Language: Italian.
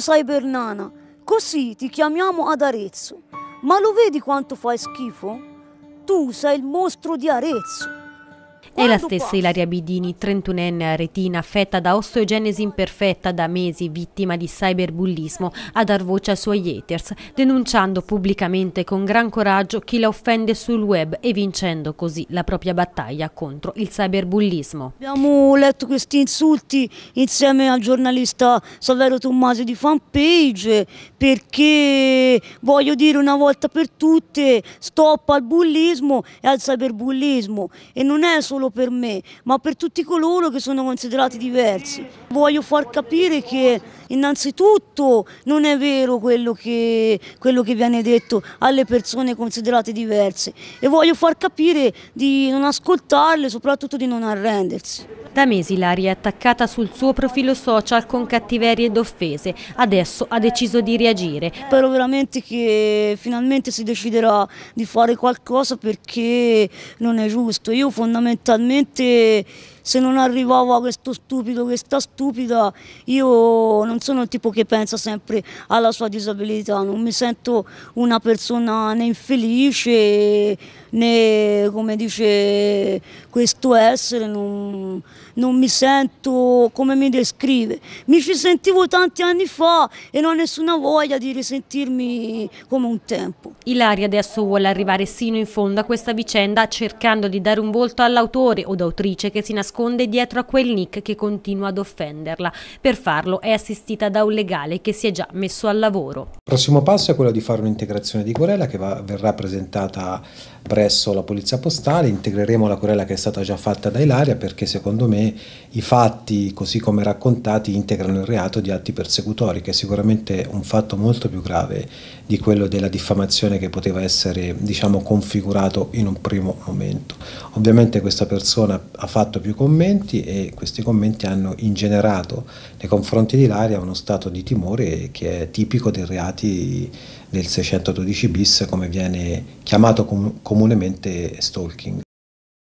Rosa e Bernana, così ti chiamiamo ad Arezzo. Ma lo vedi quanto fai schifo? Tu sei il mostro di Arezzo. È la stessa Ilaria Bidini, 31enne aretina, affetta da osteogenesi imperfetta da mesi, vittima di cyberbullismo, a dar voce ai suoi haters, denunciando pubblicamente con gran coraggio chi la offende sul web e vincendo così la propria battaglia contro il cyberbullismo. Abbiamo letto questi insulti insieme al giornalista Savero Tommasi di Fanpage perché voglio dire una volta per tutte stop al bullismo e al cyberbullismo e non è solo solo per me, ma per tutti coloro che sono considerati diversi. Voglio far capire che Innanzitutto non è vero quello che, quello che viene detto alle persone considerate diverse e voglio far capire di non ascoltarle, soprattutto di non arrendersi. Da mesi Lari è attaccata sul suo profilo social con cattiverie ed offese, adesso ha deciso di reagire. Spero veramente che finalmente si deciderà di fare qualcosa perché non è giusto. Io fondamentalmente se non arrivavo oh, a questo stupido, questa stupida, io non sono il tipo che pensa sempre alla sua disabilità, non mi sento una persona né infelice né come dice questo essere, non, non mi sento come mi descrive. Mi ci sentivo tanti anni fa e non ho nessuna voglia di risentirmi come un tempo. Ilaria adesso vuole arrivare sino in fondo a questa vicenda cercando di dare un volto all'autore o d'autrice che si nasconde nasconde dietro a quel Nick che continua ad offenderla. Per farlo è assistita da un legale che si è già messo al lavoro. Il prossimo passo è quello di fare un'integrazione di querela che va, verrà presentata presso la Polizia Postale, integreremo la querela che è stata già fatta da Ilaria perché secondo me i fatti così come raccontati integrano il reato di atti persecutori che è sicuramente un fatto molto più grave di quello della diffamazione che poteva essere diciamo, configurato in un primo momento. Ovviamente questa persona ha fatto più commenti e questi commenti hanno ingenerato nei confronti di Ilaria uno stato di timore che è tipico dei reati reati del 612 bis come viene chiamato com comunemente stalking.